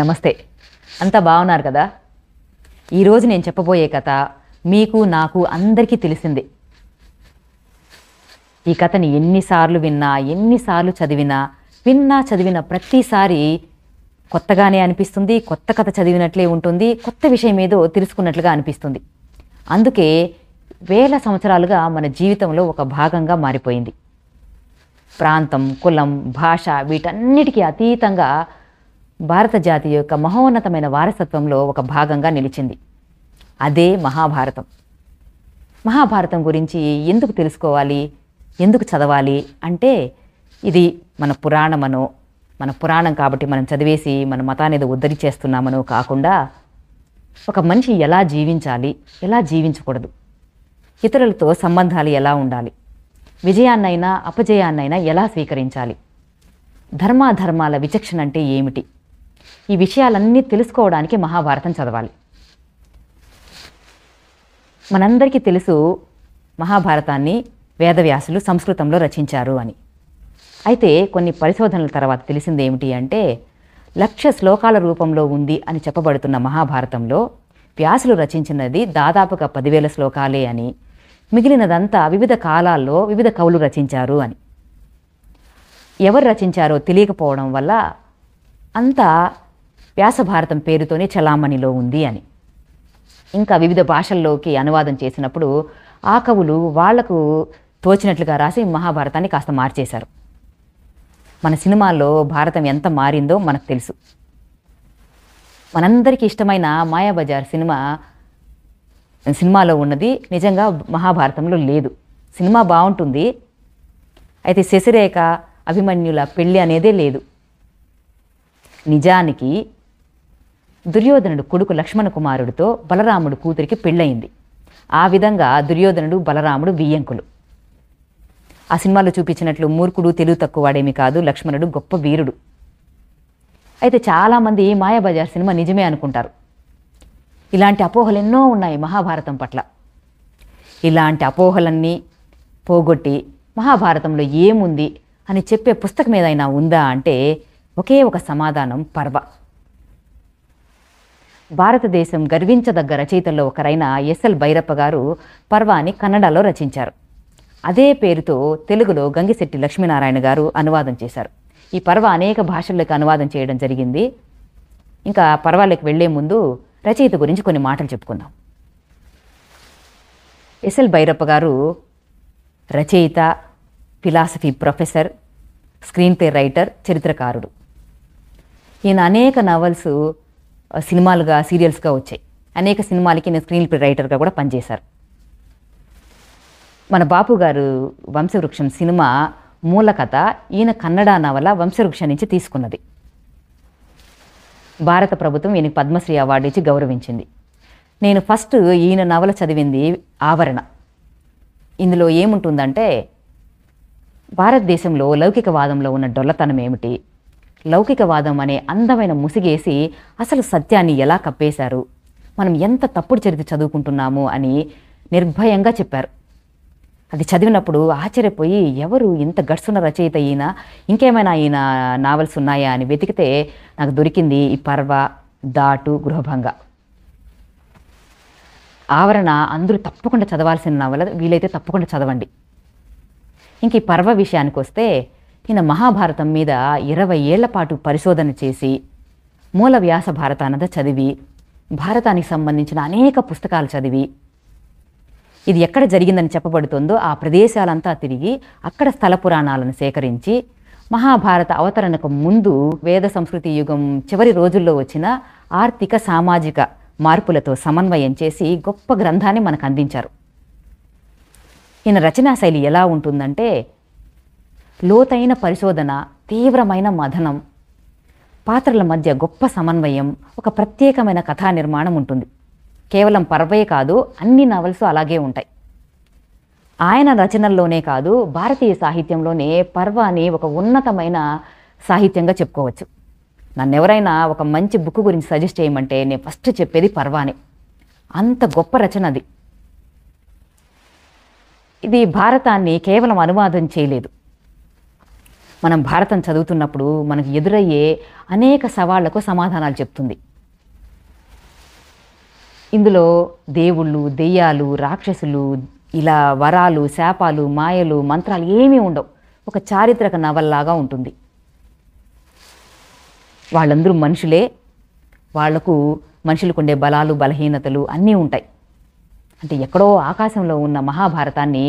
నమస్తే అంతా బాగున్నారు కదా ఈరోజు నేను చెప్పబోయే కథ మీకు నాకు అందరికీ తెలిసింది ఈ కథని ఎన్నిసార్లు విన్నా ఎన్నిసార్లు చదివినా విన్నా చదివిన ప్రతిసారి కొత్తగానే అనిపిస్తుంది కొత్త కథ చదివినట్లే ఉంటుంది కొత్త విషయం ఏదో తెలుసుకున్నట్లుగా అనిపిస్తుంది అందుకే వేల సంవత్సరాలుగా మన జీవితంలో ఒక భాగంగా మారిపోయింది ప్రాంతం కులం భాష వీటన్నిటికీ అతీతంగా భారత జాతి యొక్క మహోన్నతమైన వారసత్వంలో ఒక భాగంగా నిలిచింది అదే మహాభారతం మహాభారతం గురించి ఎందుకు తెలుసుకోవాలి ఎందుకు చదవాలి అంటే ఇది మన పురాణమనో మన పురాణం కాబట్టి మనం చదివేసి మన మతాన్ని ఏదో చేస్తున్నామనో కాకుండా ఒక మనిషి ఎలా జీవించాలి ఎలా జీవించకూడదు ఇతరులతో సంబంధాలు ఎలా ఉండాలి విజయాన్నైనా అపజయాన్నైనా ఎలా స్వీకరించాలి ధర్మాధర్మాల విచక్షణ అంటే ఏమిటి ఈ విషయాలన్నీ తెలుసుకోవడానికి మహాభారతం చదవాలి మనందరికీ తెలుసు మహాభారతాన్ని వేదవ్యాసులు సంస్కృతంలో రచించారు అని అయితే కొన్ని పరిశోధనల తర్వాత తెలిసింది ఏమిటి అంటే లక్ష శ్లోకాల రూపంలో ఉంది అని చెప్పబడుతున్న మహాభారతంలో వ్యాసులు రచించినది దాదాపుగా పదివేల శ్లోకాలే అని మిగిలినదంతా వివిధ కాలాల్లో వివిధ కవులు రచించారు అని ఎవరు రచించారో తెలియకపోవడం వల్ల అంతా వ్యాసభారతం పేరుతోనే చలామణిలో ఉంది అని ఇంకా వివిధ భాషల్లోకి అనువాదం చేసినప్పుడు ఆ కవులు వాళ్లకు తోచినట్లుగా రాసి మహాభారతాన్ని కాస్త మార్చేశారు మన సినిమాల్లో భారతం ఎంత మారిందో మనకు తెలుసు మనందరికీ ఇష్టమైన మాయాబజార్ సినిమా సినిమాలో ఉన్నది నిజంగా మహాభారతంలో లేదు సినిమా బాగుంటుంది అయితే శశిరేఖ అభిమన్యుల పెళ్ళి అనేదే లేదు నిజానికి దుర్యోధనుడు కొడుకు లక్ష్మణ కుమారుడితో బలరాముడు కూతురికి పెళ్ళయింది ఆ విధంగా దుర్యోధనుడు బలరాముడు బియ్యంకులు ఆ సినిమాలో చూపించినట్లు మూర్ఖుడు తెలుగు తక్కువ వాడేమీ కాదు లక్ష్మణుడు గొప్ప వీరుడు అయితే చాలామంది మాయాబజార్ సినిమా నిజమే అనుకుంటారు ఇలాంటి అపోహలు ఎన్నో ఉన్నాయి మహాభారతం పట్ల ఇలాంటి అపోహలన్నీ పోగొట్టి మహాభారతంలో ఏముంది అని చెప్పే పుస్తకం ఏదైనా ఉందా అంటే ఒకే ఒక సమాధానం పర్వ భారతదేశం గర్వించదగ్గ రచయితల్లో ఒకరైన ఎస్ఎల్ భైరప్ప గారు పర్వాని కన్నడలో రచించారు అదే పేరుతో తెలుగులో గంగిశెట్టి లక్ష్మీనారాయణ గారు అనువాదం చేశారు ఈ పర్వ అనేక భాషల్లోకి అనువాదం చేయడం జరిగింది ఇంకా పర్వాలకు వెళ్లే ముందు రచయిత గురించి కొన్ని మాటలు చెప్పుకుందాం ఎస్ఎల్ భైరప్ప గారు రచయిత philosophy professor screenplay writer చరిత్రకారుడు ఈయన అనేక నవల్స్ సినిమాలుగా సీరియల్స్గా వచ్చాయి అనేక సినిమాలకి నేను స్క్రీన్ ప్లే రైటర్గా కూడా పనిచేశారు మన బాపు గారు వంశవృక్షం సినిమా మూల కథ ఈయన కన్నడ నవల వంశవృక్షం నుంచి తీసుకున్నది భారత ప్రభుత్వం ఈయనకి పద్మశ్రీ అవార్డు ఇచ్చి గౌరవించింది నేను ఫస్ట్ ఈయన నవల చదివింది ఆవరణ ఇందులో ఏముంటుందంటే భారతదేశంలో లౌకికవాదంలో ఉన్న డొల్లతనం ఏమిటి లౌకికవాదం అనే అందమైన ముసిగేసి అసలు సత్యాన్ని ఎలా కప్పేశారు మనం ఎంత తప్పుడు చరిత్ర చదువుకుంటున్నాము అని నిర్భయంగా చెప్పారు అది చదివినప్పుడు ఆశ్చర్యపోయి ఎవరు ఇంత గడుస్తున్న రచయిత అయినా ఇంకేమైనా ఈయన నావల్స్ ఉన్నాయా అని వెతికితే నాకు దొరికింది ఈ పర్వ దాటు గృహభంగ ఆవరణ అందరూ తప్పకుండా చదవాల్సిన నవల వీలైతే తప్పకుండా చదవండి ఇంక ఈ పర్వ విషయానికి వస్తే ఈయన మహాభారతం మీద ఇరవై ఏళ్ల పాటు పరిశోధన చేసి మూల వ్యాస భారతానద చదివి భారతానికి సంబంధించిన అనేక పుస్తకాలు చదివి ఇది ఎక్కడ జరిగిందని చెప్పబడుతుందో ఆ ప్రదేశాలంతా తిరిగి అక్కడ స్థల పురాణాలను సేకరించి మహాభారత అవతరణకు ముందు వేద సంస్కృతి యుగం చివరి రోజుల్లో వచ్చిన ఆర్థిక సామాజిక మార్పులతో సమన్వయం చేసి గొప్ప గ్రంథాన్ని మనకు అందించారు ఈయన రచనా శైలి ఎలా ఉంటుందంటే లోతైన పరిశోధన తీవ్రమైన మథనం పాత్రల మధ్య గొప్ప సమన్వయం ఒక ప్రత్యేకమైన కథా నిర్మాణం ఉంటుంది కేవలం పర్వే కాదు అన్ని నవల్స్ అలాగే ఉంటాయి ఆయన రచనల్లోనే కాదు భారతీయ సాహిత్యంలోనే పర్వాని ఒక ఉన్నతమైన సాహిత్యంగా చెప్పుకోవచ్చు నన్ను ఎవరైనా ఒక మంచి బుక్ గురించి సజెస్ట్ చేయమంటే నేను ఫస్ట్ చెప్పేది పర్వానే అంత గొప్ప రచన అది ఇది భారతాన్ని కేవలం అనువాదం చేయలేదు మనం భారతం చదువుతున్నప్పుడు మనకు ఎదురయ్యే అనేక సవాళ్లకు సమాధానాలు చెప్తుంది ఇందులో దేవుళ్ళు దెయ్యాలు రాక్షసులు ఇలా వరాలు శాపాలు మాయలు మంత్రాలు ఏమీ ఉండవు ఒక చారిత్రక నవల్లాగా ఉంటుంది వాళ్ళందరూ మనుషులే వాళ్లకు మనుషులకు ఉండే బలాలు బలహీనతలు అన్నీ ఉంటాయి అంటే ఎక్కడో ఆకాశంలో ఉన్న మహాభారతాన్ని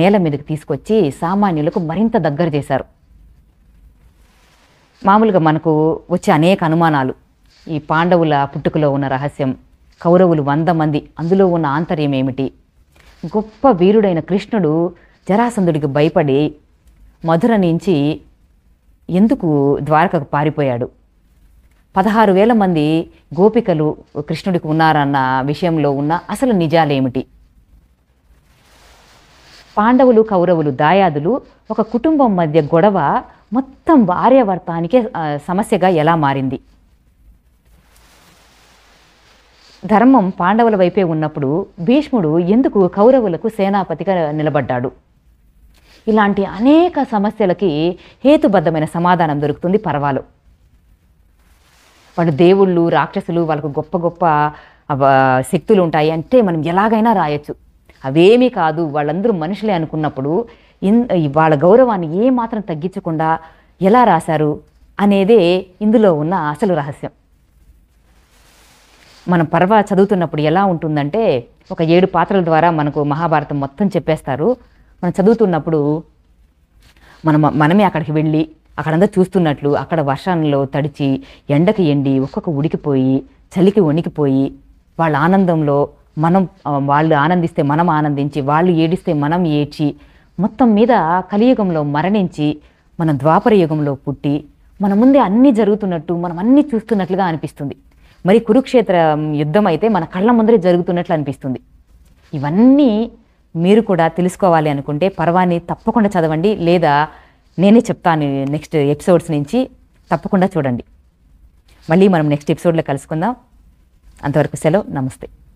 నేల మీదకి తీసుకొచ్చి సామాన్యులకు మరింత దగ్గర చేశారు మామూలుగా మనకు వచ్చే అనేక అనుమానాలు ఈ పాండవుల పుట్టుకలో ఉన్న రహస్యం కౌరవులు వంద మంది అందులో ఉన్న ఆంతర్యం ఏమిటి గొప్ప వీరుడైన కృష్ణుడు జరాసంధుడికి భయపడి మధుర నుంచి ఎందుకు ద్వారకకు పారిపోయాడు పదహారు వేల మంది గోపికలు కృష్ణుడికి ఉన్నారన్న విషయంలో ఉన్న అసలు నిజాలేమిటి పాండవులు కౌరవులు దాయాదులు ఒక కుటుంబం మధ్య గొడవ మొత్తం భార్యావర్తానికే సమస్యగా ఎలా మారింది ధర్మం పాండవుల వైపే ఉన్నప్పుడు భీష్ముడు ఎందుకు కౌరవులకు సేనాపతిగా నిలబడ్డాడు ఇలాంటి అనేక సమస్యలకి హేతుబద్ధమైన సమాధానం దొరుకుతుంది పర్వాలు వాళ్ళు దేవుళ్ళు రాక్షసులు వాళ్ళకు గొప్ప గొప్ప శక్తులు ఉంటాయి అంటే మనం ఎలాగైనా రాయొచ్చు అవేమీ కాదు వాళ్ళందరూ మనుషులే అనుకున్నప్పుడు ఇన్ వాళ్ళ గౌరవాన్ని ఏమాత్రం తగ్గించకుండా ఎలా రాశారు అనేదే ఇందులో ఉన్న అసలు రహస్యం మనం పర్వ చదువుతున్నప్పుడు ఎలా ఉంటుందంటే ఒక ఏడు పాత్రల ద్వారా మనకు మహాభారతం మొత్తం చెప్పేస్తారు మనం చదువుతున్నప్పుడు మనం మనమే అక్కడికి వెళ్ళి అక్కడంతా చూస్తున్నట్లు అక్కడ వర్షంలో తడిచి ఎండకి ఎండి ఒక్కొక్క ఉడికిపోయి చలికి వణికిపోయి వాళ్ళ ఆనందంలో మనం వాళ్ళు ఆనందిస్తే మనం ఆనందించి వాళ్ళు ఏడిస్తే మనం ఏడ్చి మొత్తం మీద కలియుగంలో మరణించి మనం ద్వాపర యుగంలో పుట్టి మన ముందే అన్నీ జరుగుతున్నట్టు మనం అన్నీ చూస్తున్నట్లుగా అనిపిస్తుంది మరి కురుక్షేత్ర యుద్ధం అయితే మన కళ్ళ ముందరే జరుగుతున్నట్లు అనిపిస్తుంది ఇవన్నీ మీరు కూడా తెలుసుకోవాలి అనుకుంటే పర్వాన్ని తప్పకుండా చదవండి లేదా నేనే చెప్తాను నెక్స్ట్ ఎపిసోడ్స్ నుంచి తప్పకుండా చూడండి మళ్ళీ మనం నెక్స్ట్ ఎపిసోడ్లో కలుసుకుందాం అంతవరకు సెలవు నమస్తే